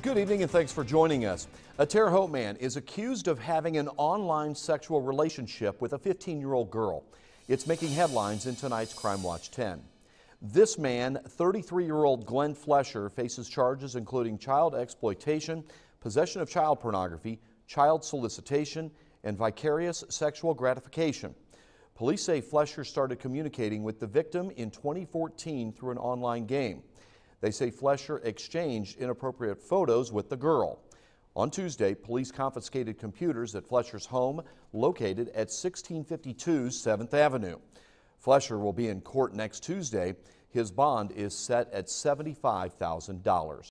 Good evening and thanks for joining us. A Terre Haute man is accused of having an online sexual relationship with a 15 year old girl. It's making headlines in tonight's Crime Watch 10. This man, 33 year old Glenn Flesher, faces charges including child exploitation, possession of child pornography, child solicitation, and vicarious sexual gratification. Police say Flesher started communicating with the victim in 2014 through an online game. They say Flesher exchanged inappropriate photos with the girl. On Tuesday, police confiscated computers at Flesher's home located at 1652 7th Avenue. Flesher will be in court next Tuesday. His bond is set at $75,000.